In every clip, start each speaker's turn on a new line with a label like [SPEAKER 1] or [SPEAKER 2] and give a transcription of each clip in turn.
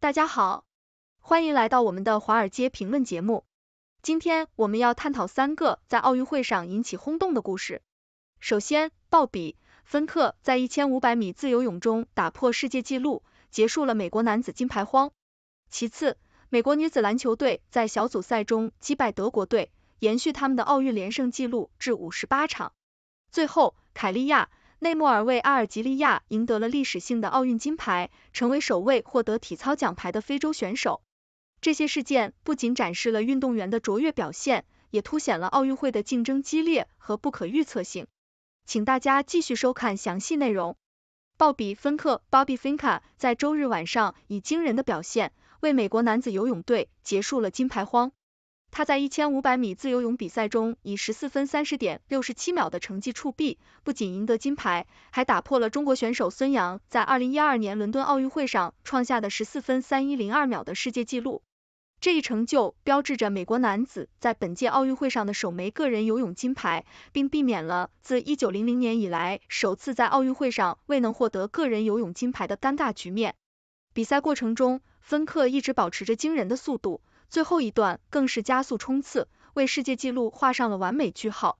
[SPEAKER 1] 大家好，欢迎来到我们的华尔街评论节目。今天我们要探讨三个在奥运会上引起轰动的故事。首先，鲍比·芬克在一千五百米自由泳中打破世界纪录，结束了美国男子金牌荒。其次，美国女子篮球队在小组赛中击败德国队，延续他们的奥运连胜纪录至五十八场。最后，凯利亚。内莫尔为阿尔及利亚赢得了历史性的奥运金牌，成为首位获得体操奖牌的非洲选手。这些事件不仅展示了运动员的卓越表现，也凸显了奥运会的竞争激烈和不可预测性。请大家继续收看详细内容。鲍比芬克 （Bobby Finca） 在周日晚上以惊人的表现，为美国男子游泳队结束了金牌荒。他在一千五百米自由泳比赛中以十四分三十点六十七秒的成绩触壁，不仅赢得金牌，还打破了中国选手孙杨在二零一二年伦敦奥运会上创下的十四分三一零二秒的世界纪录。这一成就标志着美国男子在本届奥运会上的首枚个人游泳金牌，并避免了自一九零零年以来首次在奥运会上未能获得个人游泳金牌的尴尬局面。比赛过程中，芬克一直保持着惊人的速度。最后一段更是加速冲刺，为世界纪录画上了完美句号。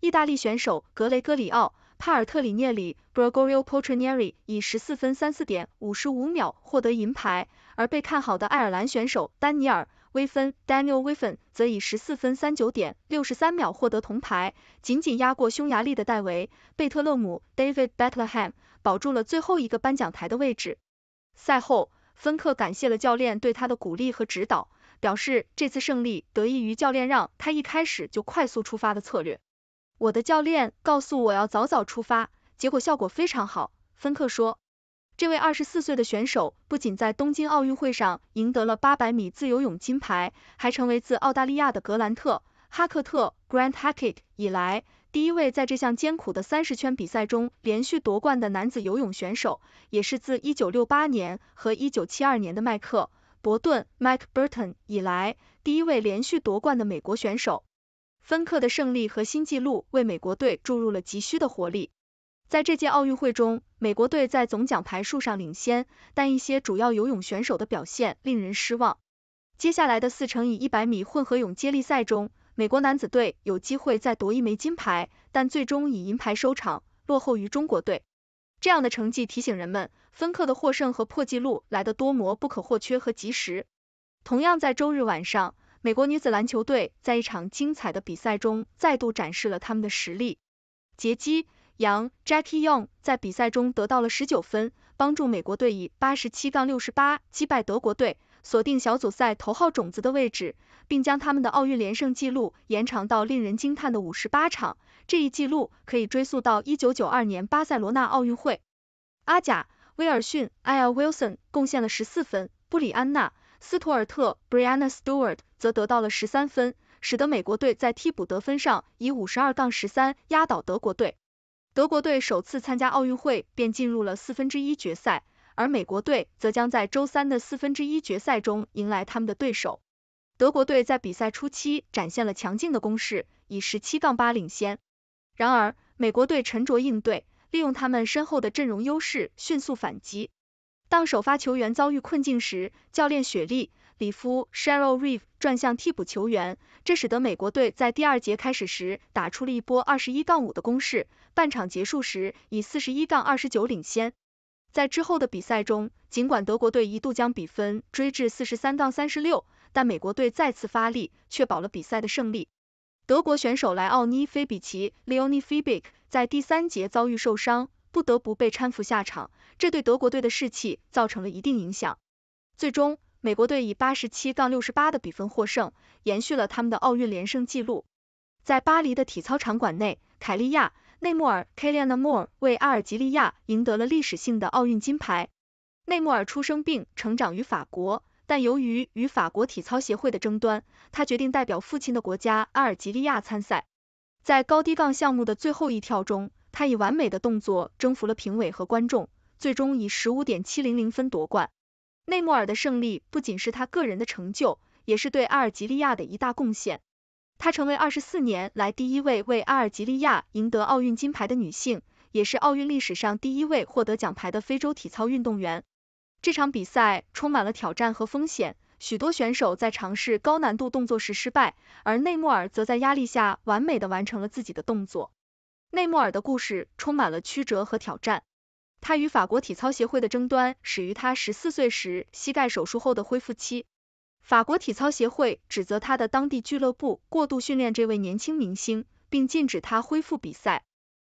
[SPEAKER 1] 意大利选手格雷戈里奥·帕尔特里涅里 （Gregorio p o r t i n e r i 以十四分三四点五十五秒获得银牌，而被看好的爱尔兰选手丹尼尔·威芬 （Daniel Wiffen） 则以十四分三九点六十三秒获得铜牌，仅仅压过匈牙利的戴维·贝特勒姆 （David Betlehem），h 保住了最后一个颁奖台的位置。赛后，芬克感谢了教练对他的鼓励和指导。表示这次胜利得益于教练让他一开始就快速出发的策略。我的教练告诉我要早早出发，结果效果非常好。芬克说，这位二十四岁的选手不仅在东京奥运会上赢得了八百米自由泳金牌，还成为自澳大利亚的格兰特·哈克特 （Grant Hackett） 以来第一位在这项艰苦的三十圈比赛中连续夺冠的男子游泳选手，也是自一九六八年和一九七二年的麦克。伯顿 （Mike Burton） 以来第一位连续夺冠的美国选手。芬克的胜利和新纪录为美国队注入了急需的活力。在这届奥运会中，美国队在总奖牌数上领先，但一些主要游泳选手的表现令人失望。接下来的四乘以一百米混合泳接力赛中，美国男子队有机会再夺一枚金牌，但最终以银牌收场，落后于中国队。这样的成绩提醒人们，分克的获胜和破纪录来得多么不可或缺和及时。同样在周日晚上，美国女子篮球队在一场精彩的比赛中再度展示了他们的实力。杰基·杨 （Jackie Young） 在比赛中得到了十九分，帮助美国队以八十七杠六十八击败德国队，锁定小组赛头号种子的位置，并将他们的奥运连胜纪录延长到令人惊叹的五十八场。这一记录可以追溯到一九九二年巴塞罗那奥运会。阿贾·威尔逊艾尔· Wilson） 贡献了十四分，布里安娜·斯图尔特 （Brianna Stewart） 则得到了十三分，使得美国队在替补得分上以五十二杠十三压倒德国队。德国队首次参加奥运会便进入了四分之一决赛，而美国队则将在周三的四分之一决赛中迎来他们的对手。德国队在比赛初期展现了强劲的攻势，以十七杠八领先。然而，美国队沉着应对，利用他们深厚的阵容优势迅速反击。当首发球员遭遇困境时，教练雪莉·里夫 （Sheryl Reeve） 转向替补球员，这使得美国队在第二节开始时打出了一波二十一杠五的攻势，半场结束时以四十一杠二十九领先。在之后的比赛中，尽管德国队一度将比分追至四十三杠三十六，但美国队再次发力，确保了比赛的胜利。德国选手莱奥尼·菲比奇 （Leonie f i b i c 在第三节遭遇受伤，不得不被搀扶下场，这对德国队的士气造成了一定影响。最终，美国队以八十七杠六十八的比分获胜，延续了他们的奥运连胜纪录。在巴黎的体操场馆内，凯利亚·内莫尔 k é l i a n e More） 为阿尔及利亚赢得了历史性的奥运金牌。内莫尔出生并成长于法国。但由于与法国体操协会的争端，他决定代表父亲的国家阿尔及利亚参赛。在高低杠项目的最后一跳中，他以完美的动作征服了评委和观众，最终以十五点七零零分夺冠。内莫尔的胜利不仅是他个人的成就，也是对阿尔及利亚的一大贡献。她成为二十四年来第一位为阿尔及利亚赢得奥运金牌的女性，也是奥运历史上第一位获得奖牌的非洲体操运动员。这场比赛充满了挑战和风险，许多选手在尝试高难度动作时失败，而内莫尔则在压力下完美的完成了自己的动作。内莫尔的故事充满了曲折和挑战，他与法国体操协会的争端始于他十四岁时膝盖手术后的恢复期。法国体操协会指责他的当地俱乐部过度训练这位年轻明星，并禁止他恢复比赛。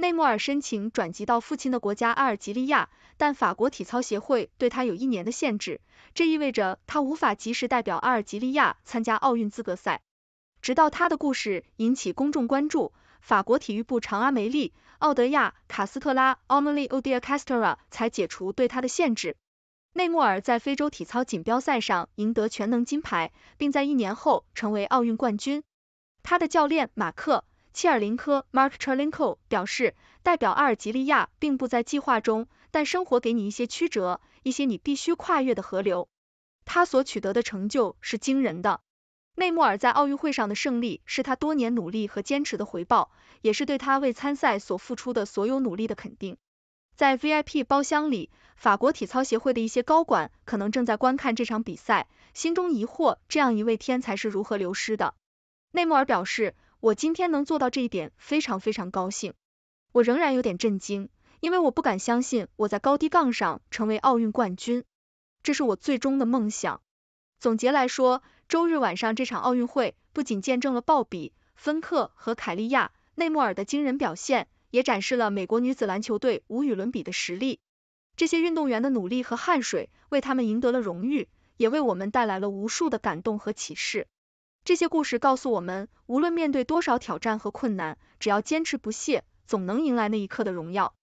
[SPEAKER 1] 内莫尔申请转籍到父亲的国家阿尔及利亚，但法国体操协会对他有一年的限制，这意味着他无法及时代表阿尔及利亚参加奥运资格赛。直到他的故事引起公众关注，法国体育部长阿梅利·奥德亚·卡斯特拉 （Ameli o d e a Castera） 才解除对他的限制。内莫尔在非洲体操锦标赛上赢得全能金牌，并在一年后成为奥运冠军。他的教练马克。切尔林科 （Mark Chelinko） 表示，代表阿尔及利亚并不在计划中，但生活给你一些曲折，一些你必须跨越的河流。他所取得的成就是惊人的。内穆尔在奥运会上的胜利是他多年努力和坚持的回报，也是对他为参赛所付出的所有努力的肯定。在 VIP 包厢里，法国体操协会的一些高管可能正在观看这场比赛，心中疑惑这样一位天才是如何流失的。内穆尔表示。我今天能做到这一点，非常非常高兴。我仍然有点震惊，因为我不敢相信我在高低杠上成为奥运冠军，这是我最终的梦想。总结来说，周日晚上这场奥运会不仅见证了鲍比、芬克和凯利亚、内穆尔的惊人表现，也展示了美国女子篮球队无与伦比的实力。这些运动员的努力和汗水，为他们赢得了荣誉，也为我们带来了无数的感动和启示。这些故事告诉我们，无论面对多少挑战和困难，只要坚持不懈，总能迎来那一刻的荣耀。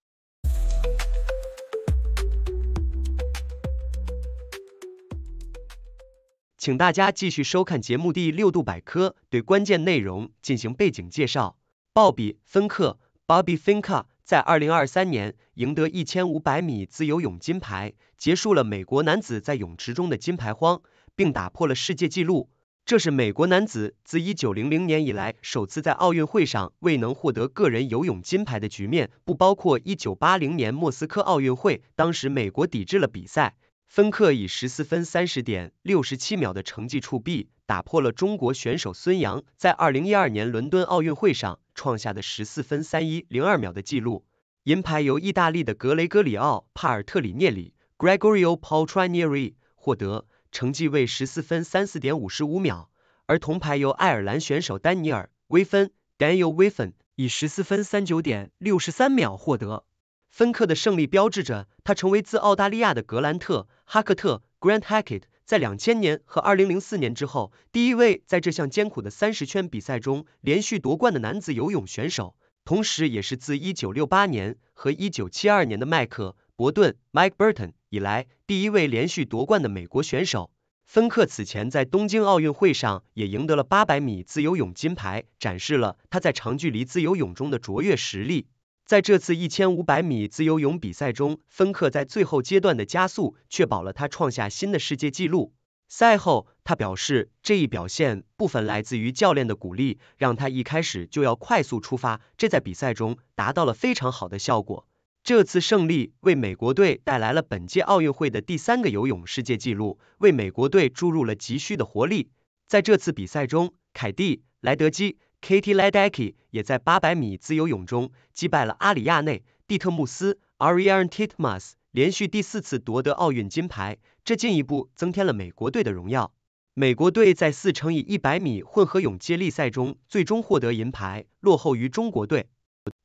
[SPEAKER 2] 请大家继续收看节目第六度百科，对关键内容进行背景介绍。鲍比·芬克 （Bobby f i n k a 在二零二三年赢得一千五百米自由泳金牌，结束了美国男子在泳池中的金牌荒，并打破了世界纪录。这是美国男子自一九零零年以来首次在奥运会上未能获得个人游泳金牌的局面，不包括一九八零年莫斯科奥运会，当时美国抵制了比赛。芬克以十四分三十点六十七秒的成绩触壁，打破了中国选手孙杨在二零一二年伦敦奥运会上创下的十四分三一零二秒的纪录。银牌由意大利的格雷戈里奥·帕尔特里涅里 （Gregorio Paltrinieri） 获得。成绩为十四分三四点五十五秒，而铜牌由爱尔兰选手丹尼尔·威芬 （Daniel w i f e n 以十四分三九点六十三秒获得。芬克的胜利标志着他成为自澳大利亚的格兰特·哈克特 （Grant Hackett） 在两千年和二零零四年之后，第一位在这项艰苦的三十圈比赛中连续夺冠的男子游泳选手，同时也是自一九六八年和一九七二年的麦克。伯顿 （Mike Burton） 以来第一位连续夺冠的美国选手。芬克此前在东京奥运会上也赢得了八百米自由泳金牌，展示了他在长距离自由泳中的卓越实力。在这次一千五百米自由泳比赛中，芬克在最后阶段的加速确保了他创下新的世界纪录。赛后，他表示这一表现部分来自于教练的鼓励，让他一开始就要快速出发，这在比赛中达到了非常好的效果。这次胜利为美国队带来了本届奥运会的第三个游泳世界纪录，为美国队注入了急需的活力。在这次比赛中，凯蒂莱德基 （Katie Ledecky） 也在八百米自由泳中击败了阿里亚内蒂特穆斯 （Ariane Titmus），连续第四次夺得奥运金牌，这进一步增添了美国队的荣耀。美国队在四乘以一百米混合泳接力赛中最终获得银牌，落后于中国队。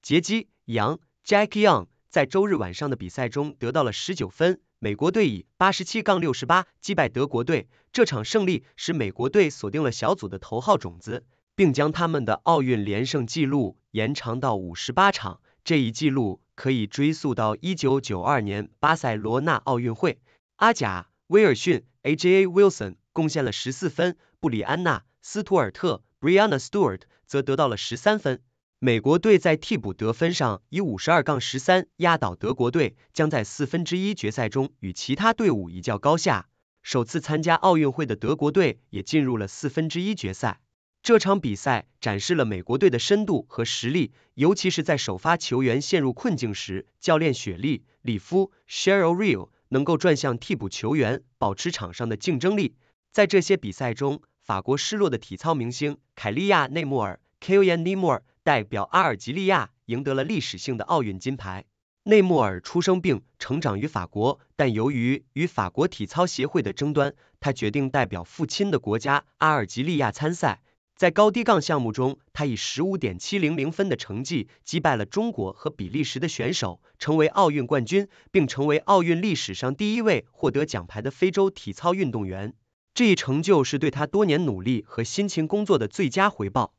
[SPEAKER 2] 杰基杨 j a c k Young）。在周日晚上的比赛中得到了十九分，美国队以八十七杠六十八击败德国队。这场胜利使美国队锁定了小组的头号种子，并将他们的奥运连胜纪录延长到五十八场。这一记录可以追溯到一九九二年巴塞罗那奥运会。阿贾·威尔逊 （Aja Wilson） 贡献了十四分，布里安娜·斯图尔特 （Brianna Stewart） 则得到了十三分。美国队在替补得分上以五十二杠十三压倒德国队，将在四分之一决赛中与其他队伍一较高下。首次参加奥运会的德国队也进入了四分之一决赛。这场比赛展示了美国队的深度和实力，尤其是在首发球员陷入困境时，教练雪莉·里夫 （Cheryl r e a l 能够转向替补球员，保持场上的竞争力。在这些比赛中，法国失落的体操明星凯利亚·内穆尔 （Kélyan Nemour）。代表阿尔及利亚赢得了历史性的奥运金牌。内莫尔出生并成长于法国，但由于与法国体操协会的争端，他决定代表父亲的国家阿尔及利亚参赛。在高低杠项目中，他以十五点七零零分的成绩击败了中国和比利时的选手，成为奥运冠军，并成为奥运历史上第一位获得奖牌的非洲体操运动员。这一成就是对他多年努力和辛勤工作的最佳回报。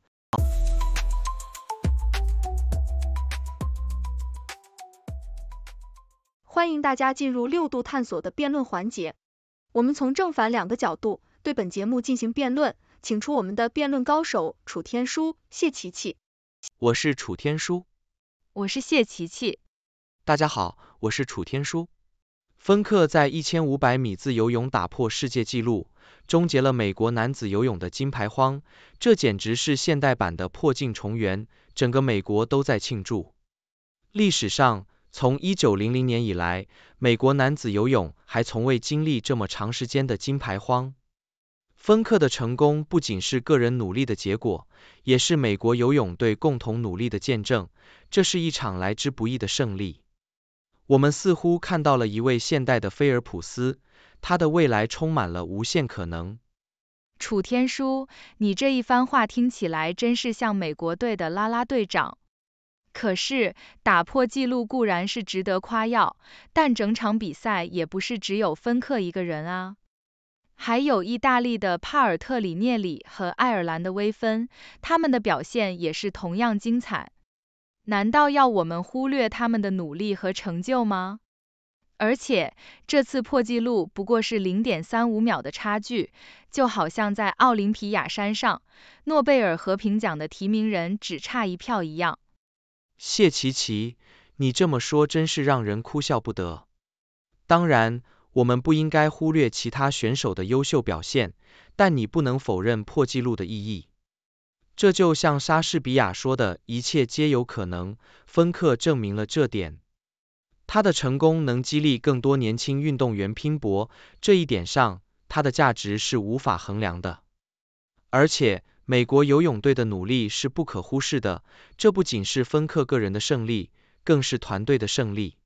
[SPEAKER 1] 欢迎大家进入六度探索的辩论环节，我们从正反两个角度对本节目进行辩论，请出我们的辩论高手楚天舒、谢琪
[SPEAKER 3] 琪。
[SPEAKER 4] 我是楚天舒。
[SPEAKER 1] 我是谢琪琪。大家
[SPEAKER 4] 好，我是楚天舒。芬克在一千五百米自由泳打破世界纪录，终结了美国男子游泳的金牌荒，这简直是现代版的破镜重圆，整个美国都在庆祝。历史上。从一九零零年以来，美国男子游泳还从未经历这么长时间的金牌荒。芬克的成功不仅是个人努力的结果，也是美国游泳队共同努力的见证。这是一场来之不易的胜利。我们似乎看到了一位现代的菲尔普斯，他的未来充满了无限可能。
[SPEAKER 3] 楚天舒，你这一番话听起来真是像美国队的啦啦队长。可是打破纪录固然是值得夸耀，但整场比赛也不是只有芬克一个人啊，还有意大利的帕尔特里涅里和爱尔兰的威芬，他们的表现也是同样精彩，难道要我们忽略他们的努力和成就吗？而且这次破纪录不过是零点三五秒的差距，就好像在奥林匹亚山上，诺贝尔和平奖的提名人只差一票一样。
[SPEAKER 4] 谢琪琪，你这么说真是让人哭笑不得。当然，我们不应该忽略其他选手的优秀表现，但你不能否认破纪录的意义。这就像莎士比亚说的“一切皆有可能”，芬克证明了这点。他的成功能激励更多年轻运动员拼搏，这一点上，他的价值是无法衡量的。而且，美国游泳队的努力是不可忽视的，这不仅是芬克个人的胜利，更是团队的胜利。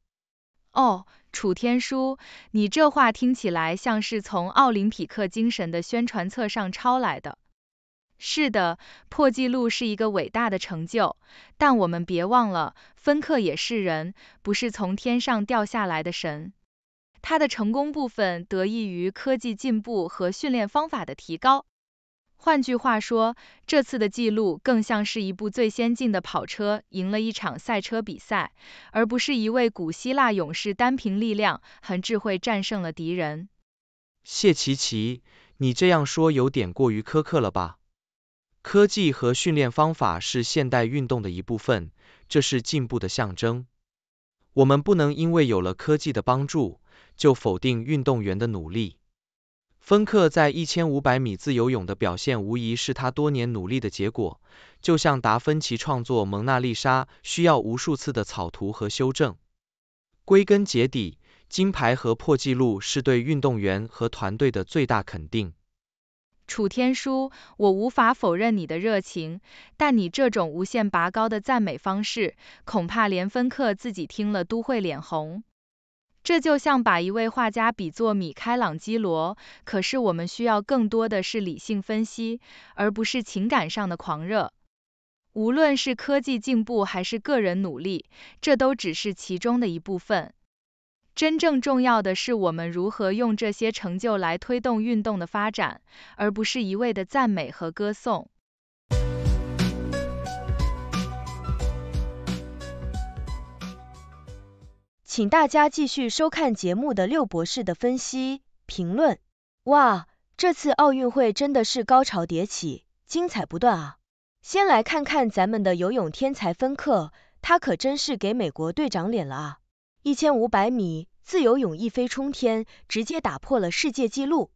[SPEAKER 3] 哦，楚天舒，你这话听起来像是从奥林匹克精神的宣传册上抄来的。是的，破纪录是一个伟大的成就，但我们别忘了，芬克也是人，不是从天上掉下来的神。他的成功部分得益于科技进步和训练方法的提高。换句话说，这次的记录更像是一部最先进的跑车赢了一场赛车比赛，而不是一位古希腊勇士单凭力量和智慧战胜了敌人。
[SPEAKER 4] 谢奇奇，你这样说有点过于苛刻了吧？科技和训练方法是现代运动的一部分，这是进步的象征。我们不能因为有了科技的帮助，就否定运动员的努力。芬克在一千五百米自由泳的表现，无疑是他多年努力的结果。就像达芬奇创作《蒙娜丽莎》需要无数次的草图和修正。归根结底，金牌和破纪录是对运动员和团队的最大肯定。
[SPEAKER 3] 楚天舒，我无法否认你的热情，但你这种无限拔高的赞美方式，恐怕连芬克自己听了都会脸红。这就像把一位画家比作米开朗基罗，可是我们需要更多的是理性分析，而不是情感上的狂热。无论是科技进步还是个人努力，这都只是其中的一部分。真正重要的是我们如何用这些成就来推动运动的发展，而不是一味的赞美和歌颂。
[SPEAKER 5] 请大家继续收看节目的六博士的分析评论。哇，这次奥运会真的是高潮迭起，精彩不断啊！先来看看咱们的游泳天才芬克，他可真是给美国队长脸了啊！一千五百米自由泳一飞冲天，直接打破了世界纪录，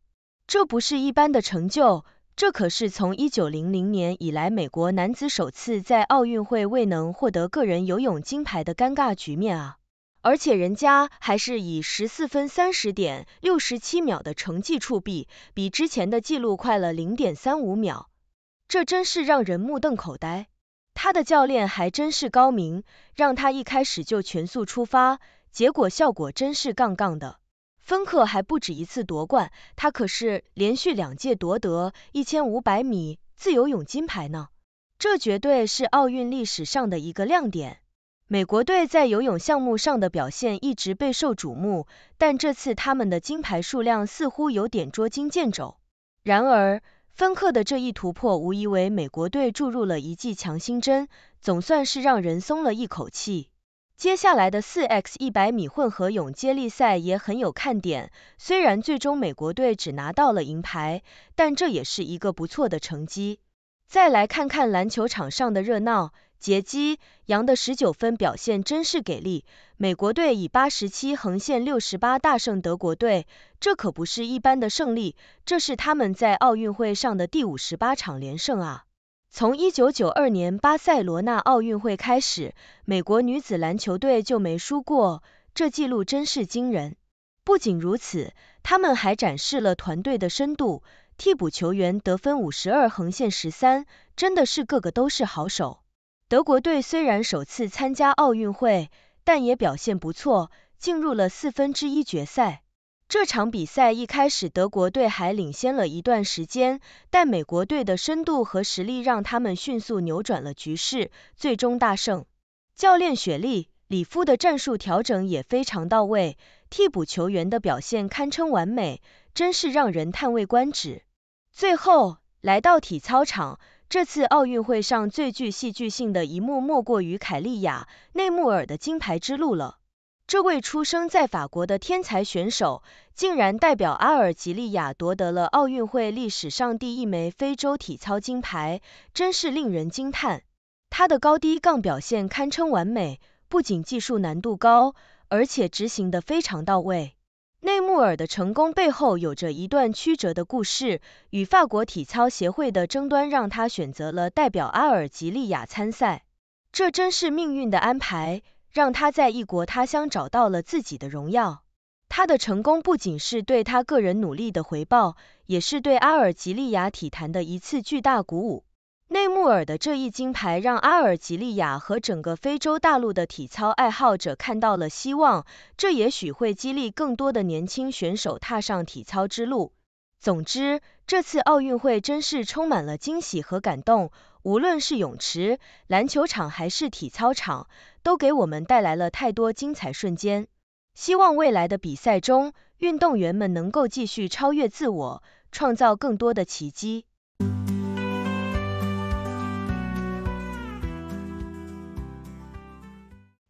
[SPEAKER 5] 这不是一般的成就，这可是从一九零零年以来美国男子首次在奥运会未能获得个人游泳金牌的尴尬局面啊！而且人家还是以十四分三十点六十七秒的成绩触壁，比之前的记录快了零点三五秒，这真是让人目瞪口呆。他的教练还真是高明，让他一开始就全速出发，结果效果真是杠杠的。芬克还不止一次夺冠，他可是连续两届夺得一千五百米自由泳金牌呢，这绝对是奥运历史上的一个亮点。美国队在游泳项目上的表现一直备受瞩目，但这次他们的金牌数量似乎有点捉襟见肘。然而，芬克的这一突破无疑为美国队注入了一剂强心针，总算是让人松了一口气。接下来的四 x 一百米混合泳接力赛也很有看点，虽然最终美国队只拿到了银牌，但这也是一个不错的成绩。再来看看篮球场上的热闹。杰基·杨的十九分表现真是给力！美国队以八十七横线六十八大胜德国队，这可不是一般的胜利，这是他们在奥运会上的第五十八场连胜啊！从一九九二年巴塞罗那奥运会开始，美国女子篮球队就没输过，这记录真是惊人。不仅如此，他们还展示了团队的深度，替补球员得分五十二横线十三，真的是个个都是好手。德国队虽然首次参加奥运会，但也表现不错，进入了四分之一决赛。这场比赛一开始德国队还领先了一段时间，但美国队的深度和实力让他们迅速扭转了局势，最终大胜。教练雪莉·里夫的战术调整也非常到位，替补球员的表现堪称完美，真是让人叹为观止。最后来到体操场。这次奥运会上最具戏剧性的一幕，莫过于凯丽亚内穆尔的金牌之路了。这位出生在法国的天才选手，竟然代表阿尔及利亚夺得了奥运会历史上第一枚非洲体操金牌，真是令人惊叹。他的高低杠表现堪称完美，不仅技术难度高，而且执行的非常到位。内穆尔的成功背后有着一段曲折的故事，与法国体操协会的争端让他选择了代表阿尔及利亚参赛。这真是命运的安排，让他在异国他乡找到了自己的荣耀。他的成功不仅是对他个人努力的回报，也是对阿尔及利亚体坛的一次巨大鼓舞。内穆尔的这一金牌让阿尔及利亚和整个非洲大陆的体操爱好者看到了希望，这也许会激励更多的年轻选手踏上体操之路。总之，这次奥运会真是充满了惊喜和感动，无论是泳池、篮球场还是体操场，都给我们带来了太多精彩瞬间。希望未来的比赛中，运动员们能够继续超越自我，创
[SPEAKER 1] 造更多的奇迹。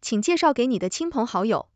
[SPEAKER 1] 请介绍给你的亲朋好友。